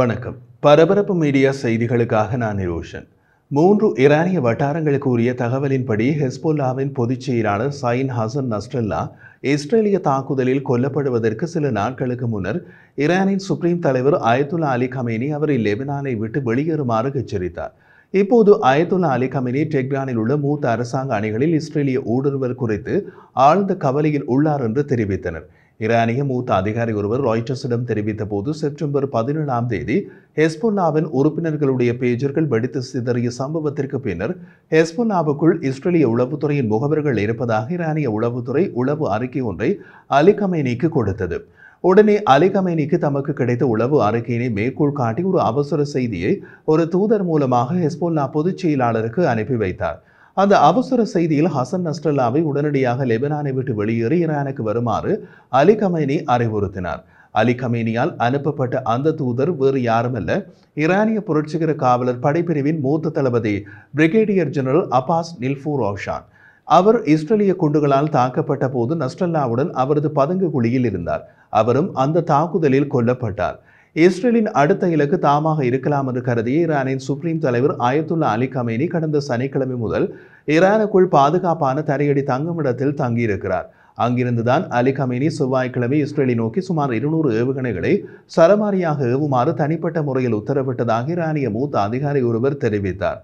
வணக்கம் பரபரப்பு மீடியா செய்திகளுக்காக நான் நிரோஷன் மூன்று இரானிய வட்டாரங்களுக்கு உரிய தகவலின்படி ஹெஸ்போல்லாவின் பொதுச் செயலாளர் சயின் ஹசன் நஸ்ரல்லா இஸ்ரேலிய தாக்குதலில் கொல்லப்படுவதற்கு சில நாட்களுக்கு முன்னர் ஈரானின் சுப்ரீம் தலைவர் அயத்துல்லா அலி கமேனி அவரை லெபனானை விட்டு வெளியேறுமாறு எச்சரித்தார் இப்போது அயத்துல்லா அலி கமினி டெக்ரானில் உள்ள மூத்த அரசாங்க அணிகளில் இஸ்ரேலிய ஊடுருவல் குறித்து ஆழ்ந்த கவலையில் உள்ளார் என்று தெரிவித்தனர் ஈரானிய மூத்த அதிகாரி ஒருவர் ராய்டர்ஸிடம் தெரிவித்த போது செப்டம்பர் பதினேழாம் தேதி ஹெஸ்போல்லாவின் உறுப்பினர்களுடைய பேஜர்கள் வெடித்து சிதறிய சம்பவத்திற்கு பின்னர் ஹெஸ்போல்லாவுக்குள் இஸ்ரேலிய உளவுத்துறையின் முகவர்கள் இருப்பதாக ஈரானிய உளவுத்துறை உளவு அறிக்கை ஒன்றை அலிகமேனிக்கு கொடுத்தது உடனே அலிகமேனிக்கு தமக்கு கிடைத்த உளவு அறிக்கையினை மேற்கோள் காட்டி ஒரு அவசர செய்தியை ஒரு தூதர் மூலமாக ஹெஸ்போல்லா பொதுச் செயலாளருக்கு அனுப்பி வைத்தார் அந்த அவசர செய்தியில் ஹசன் நஸ்ரல்லாவை உடனடியாக லெபனானை விட்டு வெளியேறி ஈரானுக்கு வருமாறு அலி கமேனி அறிவுறுத்தினார் அலி கமேனியால் அனுப்பப்பட்ட அந்த தூதர் வேறு யாருமல்ல ஈரானிய புரட்சிகர காவலர் படைப்பிரிவின் மூத்த தளபதி brigadier general Abbas Nilforoushan அவர் இஸ்ரேலிய குண்டுகளால் தாக்கப்பட்ட போது நஸ்ரல்லாவுடன் அவரது பதுங்கு குழியில் இருந்தார் அவரும் அந்த தாக்குதலில் கொல்லப்பட்டார் இஸ்ரேலின் அடுத்த இலக்கு தாமாக இருக்கலாம் என்று கருதிய ஈரானின் சுப்ரீம் தலைவர் ஆயத்துல்லா அலி கமேனி கடந்த சனிக்கிழமை முதல் ஈரானுக்குள் பாதுகாப்பான தரையடி தங்குமிடத்தில் தங்கியிருக்கிறார் அங்கிருந்துதான் அலி கமேனி செவ்வாய்க்கிழமை இஸ்ரேலை நோக்கி சுமார் இருநூறு ஏவுகணைகளை சரமாரியாக ஏவுமாறு தனிப்பட்ட முறையில் உத்தரவிட்டதாக ஈரானிய மூத்த அதிகாரி ஒருவர் தெரிவித்தார்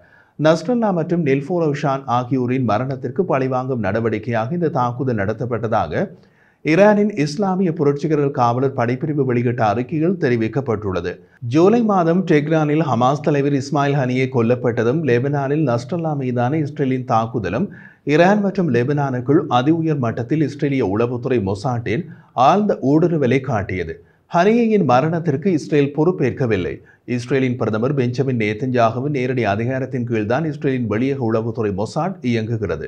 நஸ்ரல்லா மற்றும் நெல்ஃபோரோஷான் ஆகியோரின் மரணத்திற்கு பழிவாங்கும் நடவடிக்கையாக இந்த தாக்குதல் நடத்தப்பட்டதாக ஈரானின் இஸ்லாமிய புரட்சிகர காவலர் படைப்பிரிவு வெளியிட்ட அறிக்கையில் தெரிவிக்கப்பட்டுள்ளது ஜூலை மாதம் டெக்ரானில் ஹமாஸ் தலைவர் இஸ்மாயில் ஹனியை கொல்லப்பட்டதும் லெபனானில் நஸ்டல்லா மீதான இஸ்ரேலின் தாக்குதலும் ஈரான் மற்றும் லெபனானுக்குள் அதி உயர் மட்டத்தில் இஸ்ரேலிய உளவுத்துறை மொசாட்டின் ஆழ்ந்த ஊடுருவலை காட்டியது ஹனியின் மரணத்திற்கு இஸ்ரேல் பொறுப்பேற்கவில்லை இஸ்ரேலின் பிரதமர் பெஞ்சமின் நேத்தஞ்சாகவும் நேரடி அதிகாரத்தின் கீழ்தான் இஸ்ரேலின் வெளியக உளவுத்துறை மொசாட் இயங்குகிறது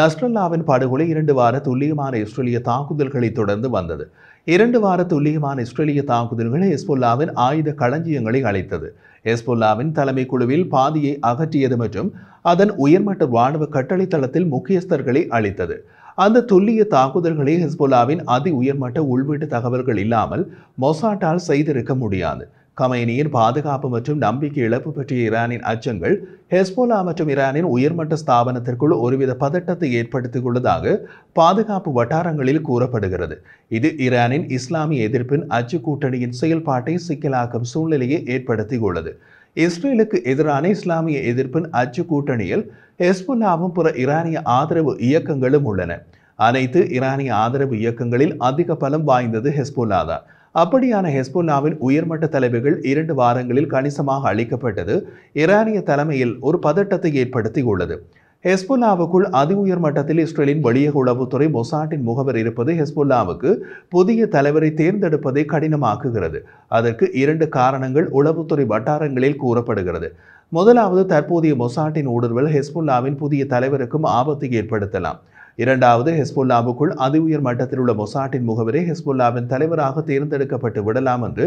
நஸ்ரல்லாவின் படுகொலை இரண்டு வார துல்லியமான இஸ்ரேலிய தாக்குதல்களை தொடர்ந்து வந்தது இரண்டு வார துல்லியமான இஸ்ரேலிய தாக்குதல்கள் ஹெஸ்பொல்லாவின் ஆயுத களஞ்சியங்களை அழைத்தது ஹெஸ்புல்லாவின் தலைமை குழுவில் பாதியை அகற்றியது மற்றும் அதன் உயர்மட்ட ராணுவ கட்டளை தளத்தில் முக்கியஸ்தர்களை அளித்தது அந்த துல்லிய தாக்குதல்களை ஹெஸ்பொல்லாவின் அதி உயர்மட்ட உள்வீட்டு தகவல்கள் இல்லாமல் மொசாட்டால் செய்திருக்க முடியாது கமைனியின் பாதுகாப்பு மற்றும் நம்பிக்கை இழப்பு பற்றிய ஈரானின் அச்சங்கள் ஹெஸ்போலா மற்றும் ஈரானின் உயர்மட்ட ஸ்தாபனத்திற்குள் ஒருவித பதட்டத்தை ஏற்படுத்திக் கொள்ளதாக பாதுகாப்பு வட்டாரங்களில் கூறப்படுகிறது இது ஈரானின் இஸ்லாமிய எதிர்ப்பின் அச்சு கூட்டணியின் செயல்பாட்டை சிக்கலாக்கும் சூழ்நிலையை ஏற்படுத்தியுள்ளது இஸ்ரேலுக்கு எதிரான இஸ்லாமிய எதிர்ப்பின் அச்சு கூட்டணியில் ஹெஸ்போலாவும் பிற ஈரானிய ஆதரவு இயக்கங்களும் உள்ளன அனைத்து ஈரானிய ஆதரவு இயக்கங்களில் அதிக பலம் வாய்ந்தது ஹெஸ்புல்லா தான் அப்படியான ஹெஸ்புல்லாவின் உயர்மட்ட தலைமைகள் இரண்டு வாரங்களில் கணிசமாக அளிக்கப்பட்டது ஈரானிய தலைமையில் ஒரு பதட்டத்தை ஏற்படுத்தியுள்ளது ஹெஸ்புல்லாவுக்குள் அதி உயர் மட்டத்தில் இஸ்ரேலின் வெளியக உளவுத்துறை மொசாட்டின் முகவர் இருப்பது ஹெஸ்புல்லாவுக்கு புதிய தலைவரை தேர்ந்தெடுப்பதை கடினமாக்குகிறது அதற்கு இரண்டு காரணங்கள் உளவுத்துறை வட்டாரங்களில் கூறப்படுகிறது முதலாவது தற்போதைய மொசாட்டின் ஊடுருவல் ஹெஸ்புல்லாவின் புதிய தலைவருக்கும் ஆபத்தை ஏற்படுத்தலாம் இரண்டாவது ஹெஸ்புல்லாவுக்குள் அதி உயர் மட்டத்தில் உள்ள மொசாட்டின் முகவரே ஹெஸ்புல்லாவின் தலைவராக தேர்ந்தெடுக்கப்பட்டு விடலாம் என்று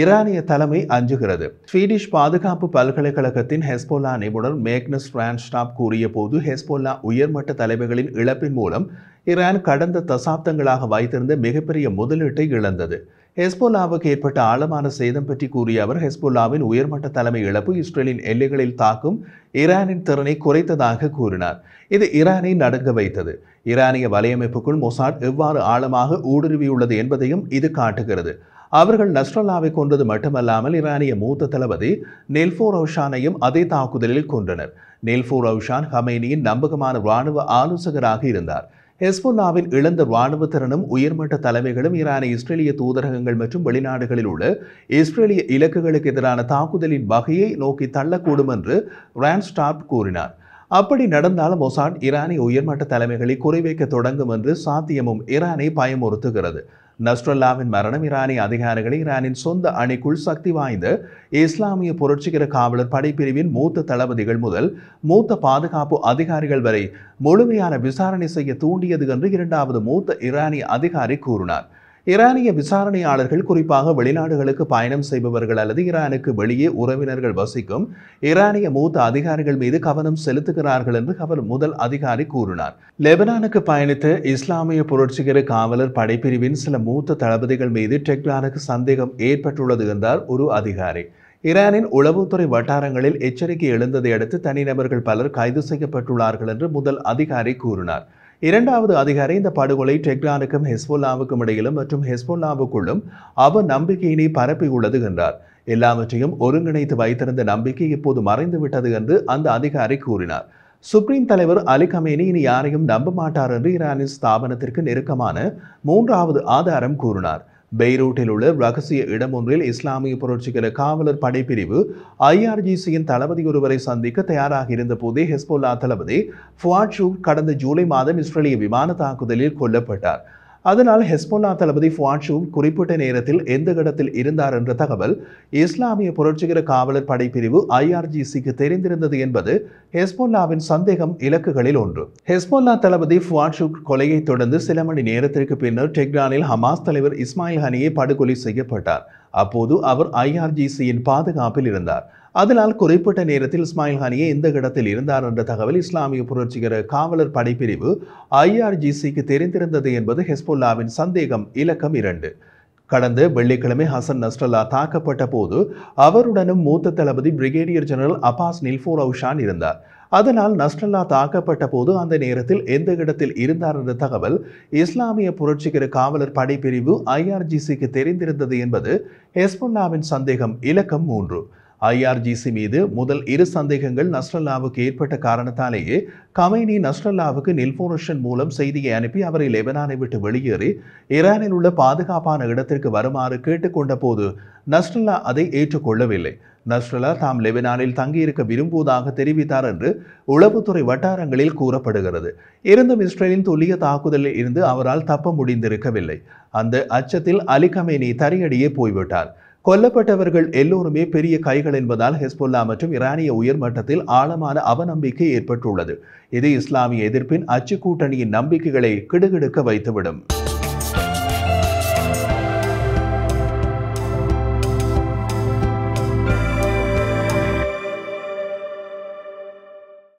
ஈரானிய தலைமை அஞ்சுகிறது ஸ்வீடிஷ் பாதுகாப்பு பல்கலைக்கழகத்தின் ஹெஸ்போல்லா நிபுணர் மேக்னஸ் ரான்ஸ்டாப் கூறிய போது ஹெஸ்போல்லா உயர்மட்ட தலைவர்களின் இழப்பின் மூலம் ஈரான் கடந்த தசாப்தங்களாக வைத்திருந்த மிகப்பெரிய முதலீட்டை இழந்தது ஹெஸ்போலாவுக்கு ஏற்பட்ட ஆழமான சேதம் பற்றி கூறிய அவர் ஹெஸ்போலாவின் உயர்மட்ட தலைமை இழப்பு இஸ்ரேலின் எல்லைகளில் தாக்கும் ஈரானின் திறனை குறைத்ததாக கூறினார் இது ஈரானை நடுங்க வைத்தது ஈரானிய வலையமைப்புக்குள் மொசாட் எவ்வாறு ஆழமாக ஊடுருவியுள்ளது என்பதையும் இது காட்டுகிறது அவர்கள் நஸ்ரல்லாவை கொன்றது மட்டுமல்லாமல் ஈரானிய மூத்த தளபதி நெல்ஃபோ ரவுஷானையும் அதே தாக்குதலில் கொன்றனர் நெல்ஃபோ ரவுஷான் ஹமேனியின் நம்பகமான இராணுவ ஆலோசகராக இருந்தார் ஹெஸ்புல்லாவின் இழந்த இராணுவ திறனும் உயர்மட்ட தலைமைகளும் ஈரானிய இஸ்ரேலிய தூதரகங்கள் மற்றும் வெளிநாடுகளில் உள்ள இஸ்ரேலிய இலக்குகளுக்கு எதிரான தாக்குதலின் வகையை நோக்கி தள்ளக்கூடும் என்று ரான்ஸ்டாப் கூறினார் அப்படி நடந்தால் மொசாட் ஈரானிய உயர்மட்ட தலைமைகளை குறிவைக்க தொடங்கும் என்று சாத்தியமும் ஈரானை பயமுறுத்துகிறது நஸ்ரல்லாவின் மரணம் ஈரானிய அதிகாரிகளை ஈரானின் சொந்த அணிக்குள் சக்தி வாய்ந்த இஸ்லாமிய புரட்சிகர காவலர் படைப்பிரிவின் மூத்த தளபதிகள் முதல் மூத்த பாதுகாப்பு அதிகாரிகள் வரை முழுமையான விசாரணை செய்ய தூண்டியது என்று இரண்டாவது மூத்த ஈரானிய அதிகாரி கூறினார் ஈரானிய விசாரணையாளர்கள் குறிப்பாக வெளிநாடுகளுக்கு பயணம் செய்பவர்கள் அல்லது ஈரானுக்கு வெளியே உறவினர்கள் வசிக்கும் ஈரானிய மூத்த அதிகாரிகள் மீது கவனம் செலுத்துகிறார்கள் என்று அவர் முதல் அதிகாரி கூறினார் லெபனானுக்கு பயணித்த இஸ்லாமிய புரட்சிகர காவலர் படைப்பிரிவின் சில மூத்த தளபதிகள் மீது டெக்லானுக்கு சந்தேகம் ஏற்பட்டுள்ளது என்றார் ஒரு அதிகாரி ஈரானின் உளவுத்துறை வட்டாரங்களில் எச்சரிக்கை எழுந்ததை அடுத்து தனிநபர்கள் பலர் கைது செய்யப்பட்டுள்ளார்கள் என்று முதல் அதிகாரி கூறினார் இரண்டாவது அதிகாரி இந்த படுகொலை டெக்ரானுக்கும் ஹெஸ்போல்லாவுக்கும் இடையிலும் மற்றும் ஹெஸ்போல்லாவுக்குள்ளும் அவ நம்பிக்கையினை பரப்பியுள்ளது என்றார் எல்லாவற்றையும் ஒருங்கிணைத்து வைத்திருந்த நம்பிக்கை இப்போது மறைந்துவிட்டது என்று அந்த அதிகாரி கூறினார் சுப்ரீம் தலைவர் அலி கமேனி இனி யாரையும் நம்ப மாட்டார் என்று ஈரானின் ஸ்தாபனத்திற்கு நெருக்கமான மூன்றாவது ஆதாரம் கூறினார் பெய்ரூட்டில் உள்ள ரகசிய இடம் ஒன்றில் இஸ்லாமிய புரட்சிகர காவலர் படைப்பிரிவு ஐஆர்ஜிசியின் தளபதி ஒருவரை சந்திக்க தயாராக இருந்த போதே ஹெஸ்போல்லா தளபதி ஃபுவாட்ஷூ கடந்த ஜூலை மாதம் இஸ்ரேலிய விமான தாக்குதலில் கொல்லப்பட்டார் அதனால் ஹெஸ்பொல்லா தளபதி ஃபுவாட்ஷூம் குறிப்பிட்ட நேரத்தில் எந்த இடத்தில் இருந்தார் என்ற தகவல் இஸ்லாமிய புரட்சிகர காவலர் படைப்பிரிவு ஐஆர்ஜிசிக்கு தெரிந்திருந்தது என்பது ஹெஸ்பொல்லாவின் சந்தேகம் இலக்குகளில் ஒன்று ஹெஸ்பொல்லா தளபதி ஃபுவாட்ஷூக் கொலையை தொடர்ந்து சில மணி நேரத்திற்கு பின்னர் டெக்ரானில் ஹமாஸ் தலைவர் இஸ்மாயில் ஹனியை படுகொலை செய்யப்பட்டார் அப்போது அவர் ஐஆர்ஜிசியின் பாதுகாப்பில் இருந்தார் அதனால் குறிப்பிட்ட நேரத்தில் இஸ்மாயில் ஹானியே இந்த இடத்தில் இருந்தார் என்ற தகவல் இஸ்லாமிய புரட்சிகர காவலர் படைப்பிரிவு ஐஆர்ஜிசிக்கு தெரிந்திருந்தது என்பது ஹெஸ்புல்லாவின் சந்தேகம் இலக்கம் இரண்டு கடந்த வெள்ளிக்கிழமை ஹசன் நஸ்ரல்லா தாக்கப்பட்ட போது அவருடனும் மூத்த தளபதி brigadier general Abbas Nilforoushan இருந்தார் அதனால் நஸ்ரல்லா தாக்கப்பட்ட போது அந்த நேரத்தில் எந்த இடத்தில் இருந்தார் என்ற தகவல் இஸ்லாமிய புரட்சிகர காவலர் படைப்பிரிவு ஐஆர்ஜிசிக்கு தெரிந்திருந்தது என்பது ஹெஸ்புல்லாவின் சந்தேகம் இலக்கம் மூன்று ஐஆர்ஜிசி மீது முதல் இரு சந்தேகங்கள் நஸ்ரல்லாவுக்கு ஏற்பட்ட காரணத்தாலேயே கமைனி நஸ்ரல்லாவுக்கு நெல்போரஷன் மூலம் செய்தியை அனுப்பி அவரை லெபனானை விட்டு வெளியேறி ஈரானில் உள்ள பாதுகாப்பான இடத்திற்கு வருமாறு கேட்டுக்கொண்ட போது நஸ்ரல்லா அதை ஏற்றுக்கொள்ளவில்லை நஸ்ரல்லா தாம் லெபனானில் தங்கியிருக்க விரும்புவதாக தெரிவித்தார் என்று உளவுத்துறை வட்டாரங்களில் கூறப்படுகிறது இருந்தும் இஸ்ரேலின் துல்லிய தாக்குதலில் இருந்து அவரால் தப்ப முடிந்திருக்கவில்லை அந்த அச்சத்தில் அலிகமேனி தரையடியே போய்விட்டார் கொல்லப்பட்டவர்கள் எல்லோருமே பெரிய கைகள் என்பதால் ஹெஸ்புல்லா மற்றும் இரானிய உயர்மட்டத்தில் ஆழமான அவநம்பிக்கை ஏற்பட்டுள்ளது இது இஸ்லாமிய எதிர்ப்பின் அச்சு கூட்டணியின் நம்பிக்கைகளை கிடுகிடுக்க வைத்துவிடும்